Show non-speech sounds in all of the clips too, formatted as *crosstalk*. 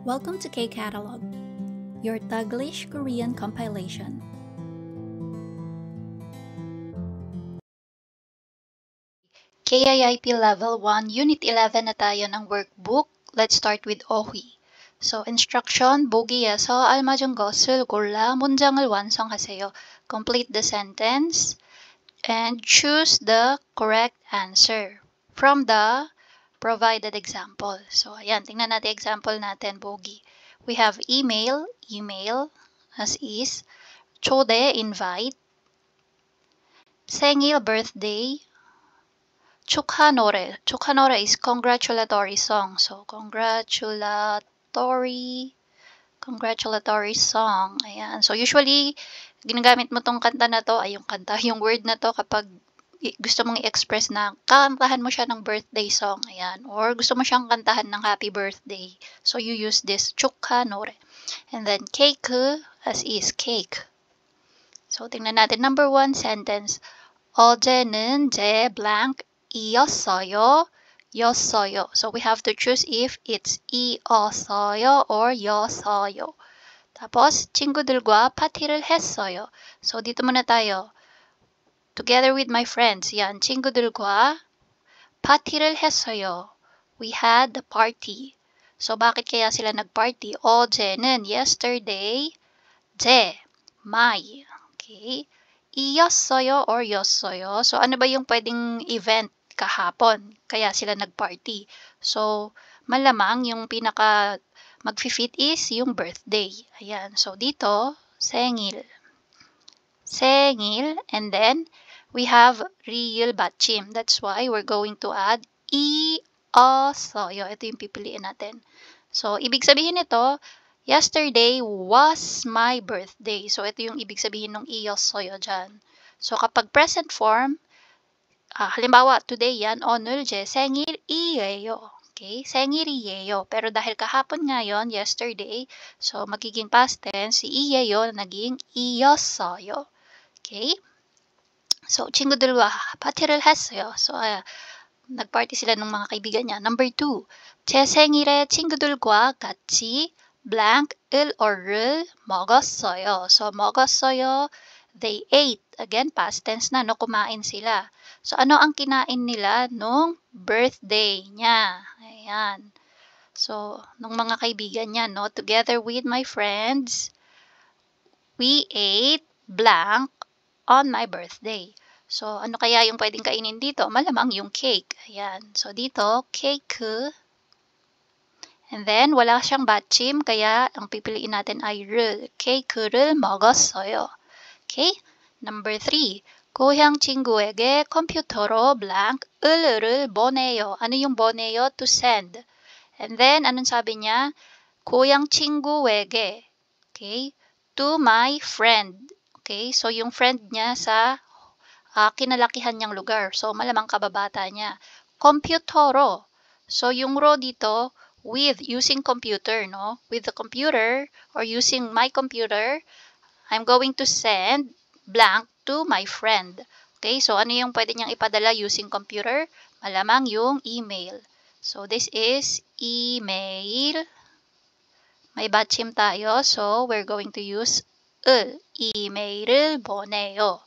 Welcome to K Catalog, your Taglish Korean compilation. KIIP Level 1, Unit 11 na tayo ng workbook. Let's start with OHI. So, instruction, 보기에서 알맞은 것을 골라 문장을 완성하세요. Complete the sentence and choose the correct answer. From the provided example. So, ayan, tingnan natin example natin, Bogi. We have email, email, as is. Chode, invite. Sengil, birthday. Chukhanore. Chukhanore is congratulatory song. So, congratulatory, congratulatory song. Ayan. So, usually, ginagamit mo tong kanta na to, ay yung kanta, *laughs* yung word na to kapag gusto mong i-express na kantahan mo siya ng birthday song, ayan, or gusto mo siyang kantahan ng happy birthday. So, you use this chukha nore. And then, cake as is cake. So, tingnan natin. Number one sentence, 어제는 je blank 이었어요, 였어요. So, we have to choose if it's 이었어요 or 였어요. tapos 친구들과 파티를 했어요. So, dito muna tayo. Together with my friends, yan, 친구들과 파티를 했어요. We had the party. So, bakit kaya sila nag-party? 어제는 yesterday, 제, my. Okay? 이었어요 or 였어요. So, ano ba yung pwedeng event kahapon? Kaya sila nag-party. So, malamang yung pinaka mag-fit is yung birthday. Ayan. So, dito, sengil sengil, and then we have real batchim. That's why we're going to add iosoyo. E, ito yung pipiliin natin. So, ibig sabihin nito, yesterday was my birthday. So, ito yung ibig sabihin ng iosoyo e, dyan. So, kapag present form, uh, halimbawa, today yan, onulje, sengil yo. Okay, sengil iyeyo. Pero dahil kahapon ngayon, yesterday, so magiging past tense, si iyeyo na naging iyosoyo. Okay? So, Chingo dalawa, 파티를 했어요. So, uh, nagparty sila ng mga kaibigan niya. Number two, 제 생일에 친구들과 같이 blank을 or을 먹었어요. So, 먹었어요. They ate. Again, past tense na, no? Kumain sila. So, ano ang kinain nila nung birthday niya? Ayan. So, nung mga kaibigan niya, no? Together with my friends, we ate blank on my birthday. So, ano kaya yung pwedeng kainin dito? Malamang yung cake. Ayan. So, dito, cake. And then, wala siyang batchim, kaya ang pipiliin natin ay r. Cake를 먹었어요. Okay? Number three, 고향 친구에게 computero blank 을을 보내요. Ano yung 보내요? To send. And then, anong sabi niya? Kuyang 친구에게. Okay? To my friend. Okay? So, yung friend niya sa uh, kinalakihan niyang lugar. So, malamang kababata niya. Computoro. So, yung ro dito, with, using computer, no? With the computer, or using my computer, I'm going to send blank to my friend. Okay? So, ano yung pwede niyang ipadala using computer? Malamang yung email. So, this is email. May batchim tayo. So, we're going to use 을 이메일을 보내요.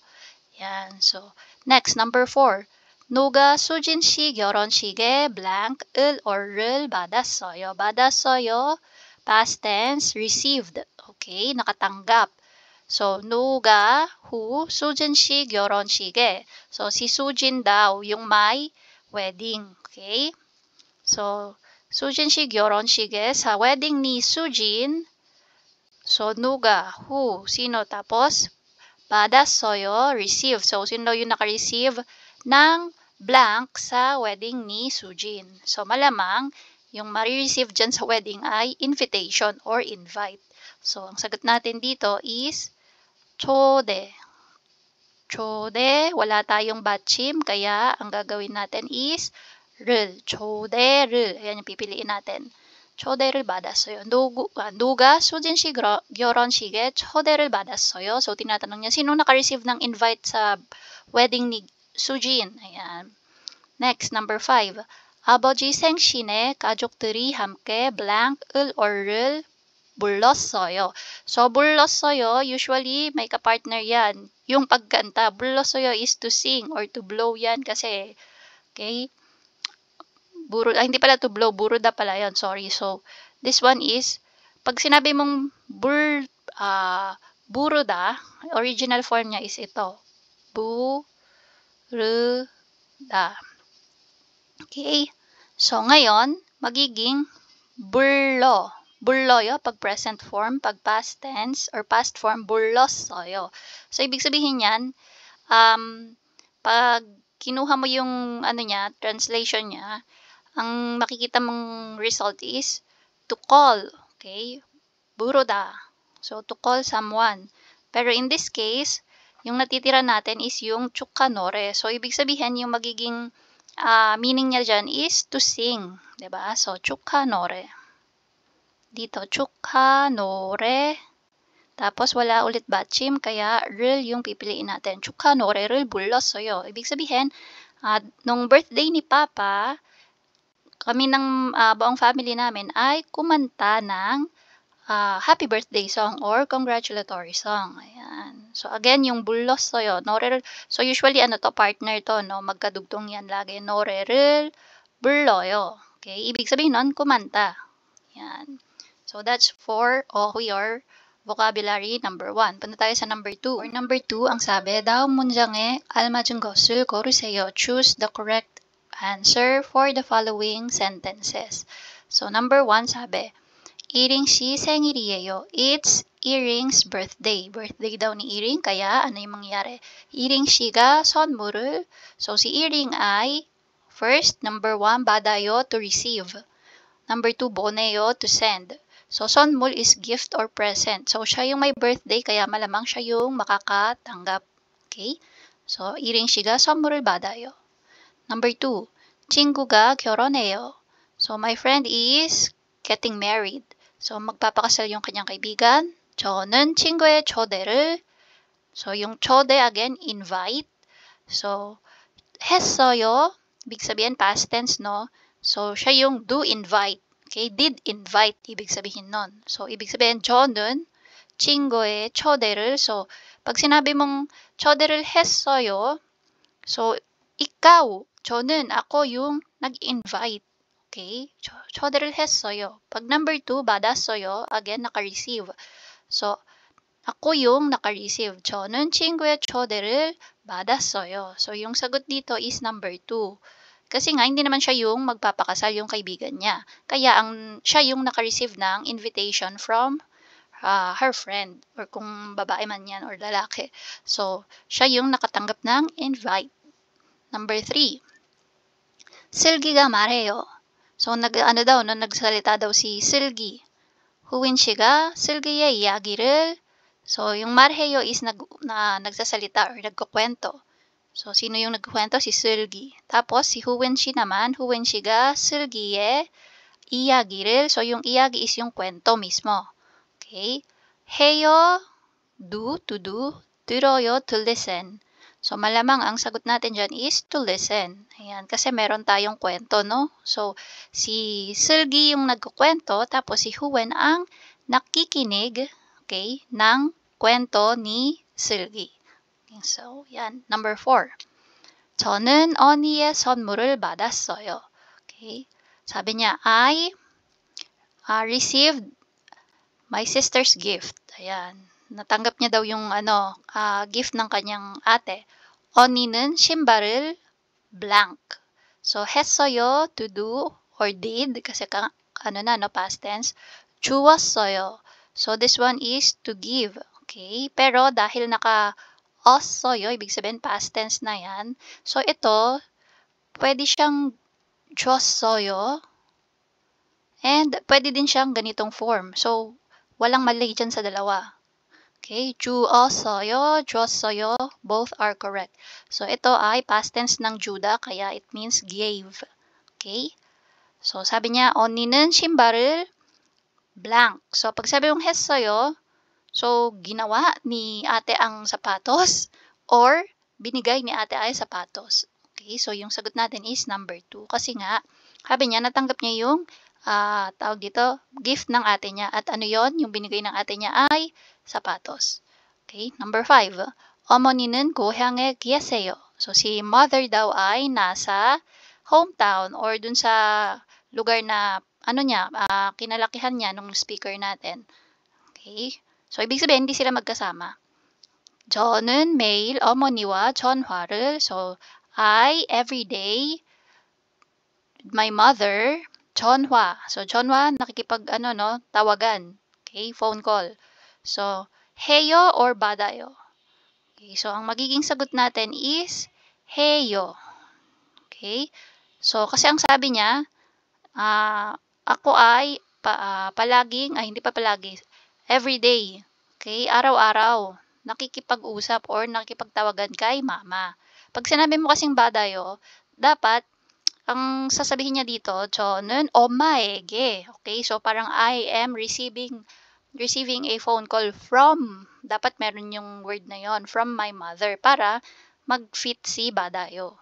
yan. So, next number four. 노가 수진 씨 결혼식에 blank을 or를 받았어요. 받았어요. Past tense received. Okay, nakatanggap. So, 노가 who 수진 씨 결혼식에 So, si Sujin daw yung my wedding. Okay? So, Sujin 씨 결혼식에 sa wedding ni Sujin So, nuga, who, sino. Tapos, pada, soyo, receive. So, sino yung naka-receive ng blank sa wedding ni Sujin. So, malamang, yung ma-receive dyan sa wedding ay invitation or invite. So, ang sagot natin dito is chode. Chode, wala tayong batchim, kaya ang gagawin natin is rel. Chode, rel. Ayan yung pipiliin natin. 초대를 받았어요. 누구, 수진 씨 결혼식에 초대를 받았어요. So, tinatanong niya, sino naka-receive ng invite sa wedding ni Sujin? Ayan. Next, number five. 아버지 생신에 가족들이 함께 blank을 or을 불렀어요. So, 불렀어요. Usually, may ka-partner yan. Yung pagkanta, 불렀어요 is to sing or to blow yan kasi. Okay? buro, ah, hindi pala to blow, buro da pala yon sorry. So, this one is, pag sinabi mong bur, ah, buro da, original form niya is ito. Bu, da. Okay? So, ngayon, magiging burlo. Burloyo, pag present form, pag past tense, or past form, burlosoyo. So, ibig sabihin yan, um, pag kinuha mo yung ano niya, translation niya, ang makikita mong result is to call. Okay? Buroda. So, to call someone. Pero in this case, yung natitira natin is yung chukanore. So, ibig sabihin, yung magiging uh, meaning niya dyan is to sing. ba diba? So, chukanore. Dito, chukanore. Tapos, wala ulit batchim, kaya real yung pipiliin natin. Chukanore, real bulos soyo. Ibig sabihin, uh, nung birthday ni Papa, kami ng uh, buong family namin ay kumanta ng uh, happy birthday song or congratulatory song. Ayan. So again, yung bulos to yun. Norerel. So usually ano to, partner to, no? Magkadugtong yan lagi. Norerel, burloyo. Okay? Ibig sabihin nun, kumanta. Yan. So that's for ohui or vocabulary number 1. Punta tayo sa number 2. Or number 2, ang sabi, Dao munjange alma junggosul koruseyo. Choose the correct answer for the following sentences. So, number one, sabi, Iring si Sengiriyeyo. It's Iring's birthday. Birthday daw ni Iring, kaya ano yung mangyari? Iring siga sonmurul. So, si Iring ay, first, number one, badayo to receive. Number two, boneyo to send. So, sonmul is gift or present. So, siya yung may birthday, kaya malamang siya yung makakatanggap. Okay? So, iring shiga somurul badayo. Number two, 친구가 결혼해요. So, my friend is getting married. So, magpapakasal yung kanyang kaibigan. 저는 친구의 초대를 So, yung 초대 again, invite. So, 했어요. Ibig sabihin past tense, no? So, siya yung do invite. Okay, did invite, ibig sabihin noon. So, ibig sabihin, 저는 친구의 초대를. So, pag sinabi mong 초대를 했어요, so, ikaw 저는 ako yung nag-invite. Okay? 저를 했어요. Pag number 2, 받았어요. Again, naka-receive. So, ako yung naka-receive. 저는 친구의 초대를 받았어요. So, yung sagot dito is number 2. Kasi nga, hindi naman siya yung magpapakasal yung kaibigan niya. Kaya ang, siya yung naka-receive ng invitation from uh, her friend or kung babae man yan or lalaki. So, siya yung nakatanggap ng invite. Number 3. Silgiga mareo. So nag ano daw no nagsalita daw si Silgi. Huwin shiga Silgiya iyagiru. So yung marheyo is nag na, nagsasalita or nagkukwento. So sino yung nagkukwento si Silgi. Tapos si Huwin shi naman, Huwin shiga Silgiye iyagiru. So yung iyagi is yung kwento mismo. Okay? Heyo do to do, turoyo to listen. So, malamang ang sagot natin dyan is to listen. Ayan, kasi meron tayong kwento, no? So, si Sergi yung nagkukwento, tapos si Huen ang nakikinig, okay, ng kwento ni Sergi. So, yan. Number four. 저는 언니의 선물을 받았어요. Okay. Sabi niya, I uh, received my sister's gift. Ayan natanggap niya daw yung ano, uh, gift ng kanyang ate. Oninen shimbaril blank. So, hesoyo to do or did kasi ka, ano na no past tense. Chuwasoyo. So, this one is to give. Okay? Pero dahil naka osoyo, ibig sabihin past tense na yan. So, ito, pwede siyang chosoyo. And pwede din siyang ganitong form. So, walang mali dyan sa dalawa. Okay, juosoyo, josoyo, both are correct. So, ito ay past tense ng Juda, kaya it means gave. Okay? So, sabi niya, oninen shimbaril blank. So, pag sabi yung hesoyo, so, ginawa ni ate ang sapatos *laughs* or binigay ni ate ay sapatos. Okay, so yung sagot natin is number 2. Kasi nga, sabi niya, natanggap niya yung uh, tawag dito, gift ng ate niya. At ano yon Yung binigay ng ate niya ay sapatos. Okay, number five. 어머니는 고향에 계세요. So, si mother daw ay nasa hometown or dun sa lugar na ano niya, uh, kinalakihan niya nung speaker natin. Okay? So, ibig sabihin, hindi sila magkasama. 저는 매일 어머니와 전화를 so I every day my mother 전화. So 전화 nakikipag ano no, tawagan. Okay, phone call. So, heyo or badayo? Okay, so, ang magiging sagot natin is heyo. Okay? So, kasi ang sabi niya, uh, ako ay pa, uh, palaging, ay hindi pa palagi, everyday. Okay? Araw-araw. Nakikipag-usap or nakikipagtawagan kay mama. Pag sinabi mo kasing badayo, dapat ang sasabihin niya dito, so, nun, omaege. Okay? So, parang I am receiving receiving a phone call from, dapat meron yung word na yon, from my mother, para mag-fit si Badayo.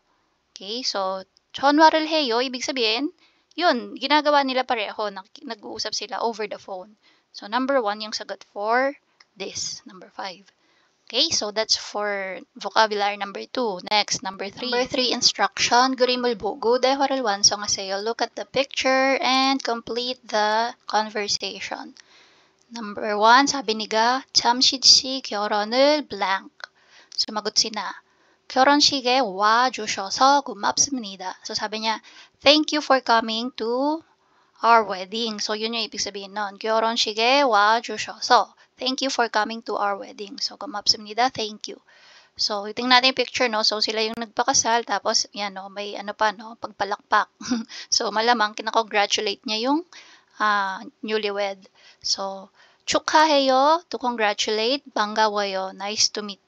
Okay, so, Chonwarel Heyo, ibig sabihin, yun, ginagawa nila pareho, nag-uusap sila over the phone. So, number one, yung sagot for this, number five. Okay, so that's for vocabulary number 2. Next, number 3. Number 3 instruction. Gurimul bugu dehwaralwan so ngasayo. Look at the picture and complete the conversation. Number 1, 사비 네가 잠시씨 결혼을 blank. 수마굿 sina. 결혼식에 와주셔서 고맙습니다. So sabi niya, thank you for coming to our wedding. So yun yung ibig sabihin nun. 결혼식에 와주셔서. Thank you for coming to our wedding. So 고맙습니다. Thank you. So, tingnan natin yung picture, no? So, sila yung nagpakasal. Tapos, yan, no? May ano pa, no? Pagpalakpak. *laughs* so, malamang kinakongratulate niya yung uh, newlywed. So, chukhaheyo to congratulate, banggawayo, nice to meet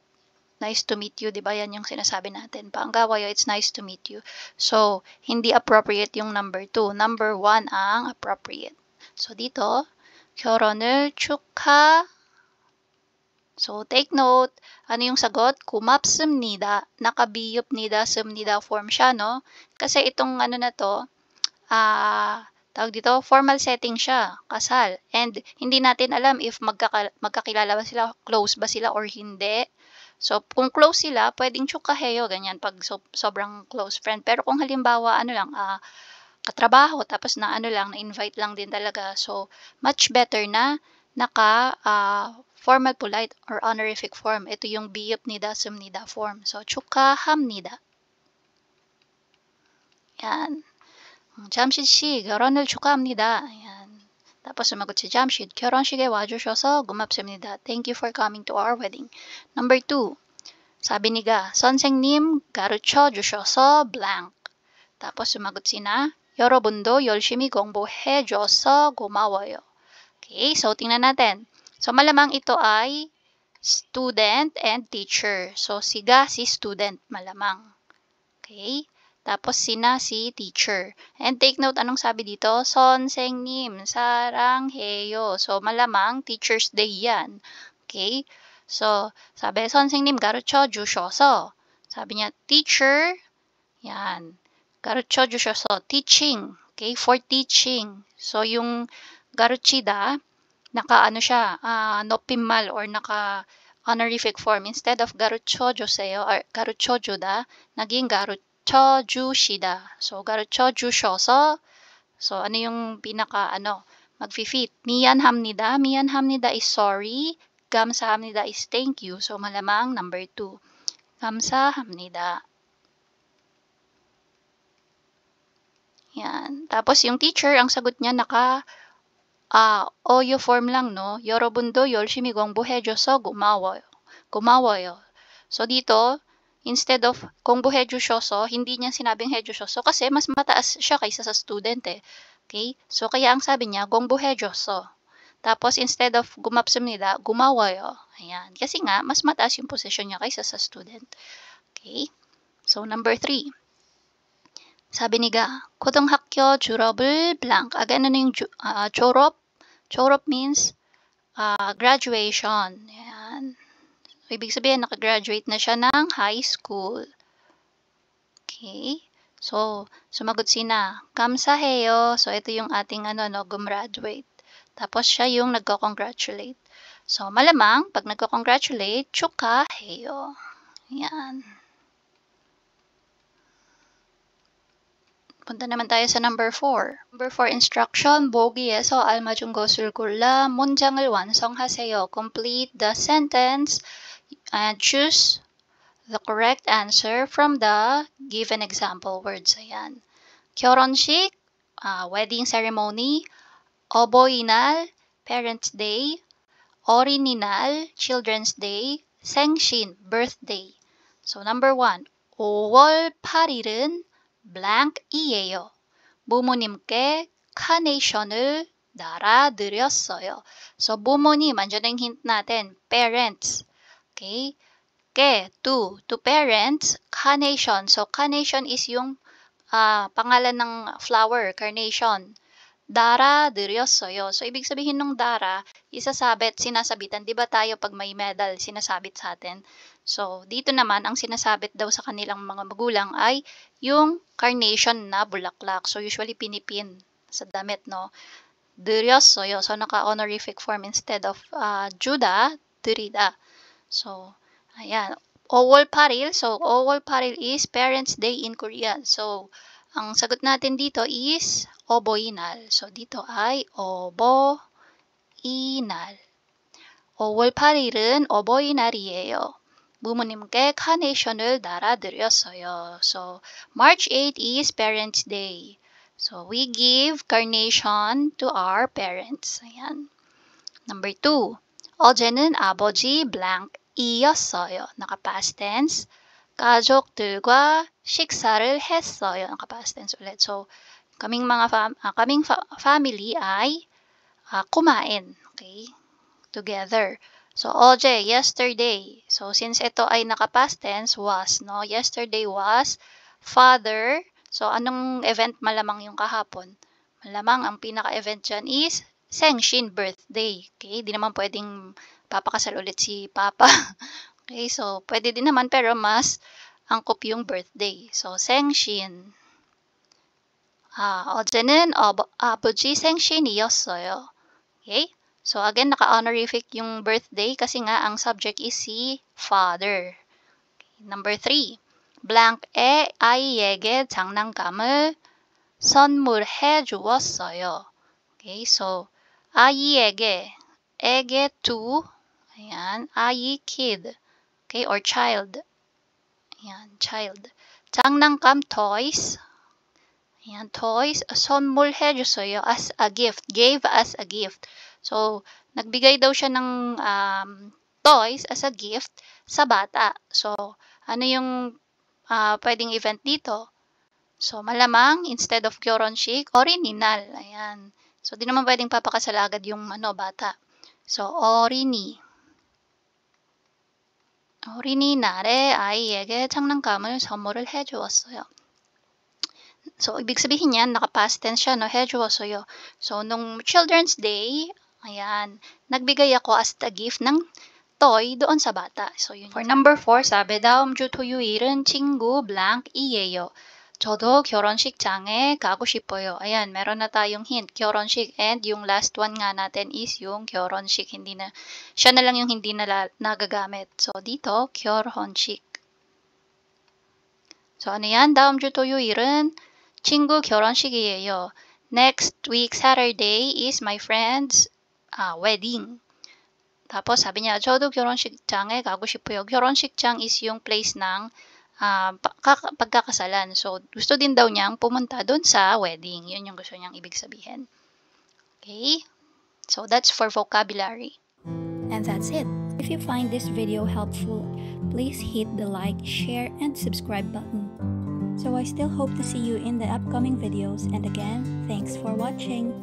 nice to meet you, 'di ba? Yan yung sinasabi natin. Panggawayo, it's nice to meet you. So, hindi appropriate yung number 2. Number 1 ang appropriate. So, dito, 결혼을 축하 So, take note, ano yung sagot? Kumapsumnida, nakabiyup nida, sumnida form siya, no? Kasi itong ano na to, ah, uh, tawag dito, formal setting siya, kasal. And hindi natin alam if magkaka- magkakilala ba sila, close ba sila or hindi. So, kung close sila, pwedeng tsukaheyo, ganyan, pag so- sobrang close friend. Pero kung halimbawa, ano lang, uh, katrabaho, tapos na ano lang, na-invite lang din talaga. So, much better na naka uh, formal polite or honorific form. Ito yung biyop nida sumnida form. So, chukaham nida. Yan. 잠시씨 결혼을 축하합니다. Ayan. Tapos sumagot si Jamshid, 결혼식에 와주셔서 고맙습니다. Thank you for coming to our wedding. Number two, sabi ni 선생님 가르쳐 주셔서 blank. Tapos sumagot si 여러분도 열심히 공부해 줘서 고마워요. Okay, so tingnan natin. So malamang ito ay student and teacher. So si Ga si student malamang. Okay? Tapos sina si teacher. And take note, anong sabi dito? Son seng nim sarang heyo. So malamang Teacher's Day yan. Okay? So, sabi, son seng nim garucho jushoso. Sabi niya, teacher. Yan. Garucho jushoso. Teaching. Okay? For teaching. So, yung garuchida, naka-ano siya, uh, ah, pimal or naka honorific form. Instead of garucho joseo or garucho juda, naging garucho 쳐주시다. So, 가르쳐주셔서 So, ano yung pinaka, ano, magfi fit 미안 합니다. 미안 합니다 is sorry. 감사합니다 is thank you. So, malamang number 2. hamnida. Yan. Tapos, yung teacher, ang sagot niya naka uh, oyo form lang, no? 여러분도 열심히 공부해줘서 고마워요. 고마워요. So, dito, Instead of, kung buhedyo shoso, hindi niya sinabing hedyo shoso kasi mas mataas siya kaysa sa student eh. Okay? So, kaya ang sabi niya, gong gongbu hedyoso. Tapos, instead of gumapsum nila, gumawayo. yo. Ayan. Kasi nga, mas mataas yung position niya kaysa sa student. Okay? So, number three. Sabi ni Ga, 고등학교 졸업을 blank. Again, ano yung uh, 졸업? 졸업 means uh, graduation. Ayan. Ibig sabihin, nakagraduate na siya ng high school. Okay. So, sumagot si na, kamsaheyo. So, ito yung ating ano, no, gumraduate. Tapos, siya yung nagko-congratulate. So, malamang, pag nagko-congratulate, chukaheyo. Yan. Punta naman tayo sa number 4. Number 4 instruction, eso alma junggo sulkulla munjangalwan songhaseyo. Complete the sentence and choose the correct answer from the given example words. Ayan. 결혼식, uh, wedding ceremony, 어버이날, parents day, 어린이날, children's day, 생신, birthday. So number one, 5월 8일은 blank이에요. 부모님께 카네이션을 날아드렸어요. So 부모님, 안전한 힌트 natin, parents. Okay? Ke, to, to parents, carnation. So, carnation is yung uh, pangalan ng flower, carnation. Dara Dirios Soyo. So, ibig sabihin ng Dara, isasabit, sinasabitan. Di ba tayo pag may medal, sinasabit sa atin? So, dito naman, ang sinasabit daw sa kanilang mga magulang ay yung carnation na bulaklak. So, usually pinipin sa damit, no? Dirios Soyo. So, naka-honorific form instead of uh, ah, Juda, Dirida. So, ayan. Owol Paril. So, Owol Paril is Parents' Day in Korean. So, ang sagot natin dito is oboinal. So, dito ay oboinal. Owol Paril은 oboinal이에요. 부모님께 카네이션을 날아드렸어요. So, March 8 is Parents' Day. So, we give carnation to our parents. Ayan. Number 2. 어제는 아버지 blank 이었어요. 나가 past tense. 가족들과 식사를 했어요. Naka past tense ulit. So, kaming mga fam uh, kaming fa family ay uh, kumain. Okay? Together. So, OJ, yesterday. So, since ito ay naka past tense, was, no? Yesterday was father. So, anong event malamang yung kahapon? Malamang ang pinaka-event dyan is Sengshin birthday. Okay? Di naman pwedeng papakasal ulit si Papa. *laughs* okay, so pwede din naman pero mas angkop yung birthday. So, sengshin. 아, 어제는 어, 아버지 생신이었어요. Okay? So again, naka-honorific yung birthday kasi nga ang subject is si father. Okay. Number three, blank의 아이에게 장난감을 선물해 주었어요. Okay, so 아이에게, ege to Ayan. Ayi kid. Okay, or child. Ayan, child. Changnang kam toys. Ayan, toys. Sonmulhe Jusoyo as a gift. Gave as a gift. So, nagbigay daw siya ng um, toys as a gift sa bata. So, ano yung uh, pwedeng event dito? So, malamang, instead of Kyoron Chic, orininal. Ayan. So, di naman pwedeng papakasal agad yung ano, bata. So, orini. 어린이날에 아이에게 장난감을 선물을 해주었어요. So, ibig sabihin niyan, nakapast tense siya, no? Hejuosoyo. So, nung Children's Day, ayan, nagbigay ako as a gift ng toy doon sa bata. So, yun. For number 4, sabi daw, mjuto yuiren, chingu, blank, iyeyo. 저도 결혼식장에 가고 싶어요. Ayan, meron na tayong hint. 결혼식 and yung last one nga natin is yung 결혼식. Hindi na, siya na lang yung hindi na nagagamit. So, dito, 결혼식. So, ano yan? 다음 주 토요일은 친구 결혼식이에요. Next week, Saturday, is my friend's uh, wedding. Tapos, sabi niya, 저도 결혼식장에 가고 싶어요. 결혼식장 is yung place ng uh, pagkakasalan. So, gusto din daw niyang pumunta doon sa wedding. Yun yung gusto niyang ibig sabihin. Okay? So, that's for vocabulary. And that's it. If you find this video helpful, please hit the like, share, and subscribe button. So I still hope to see you in the upcoming videos and again, thanks for watching.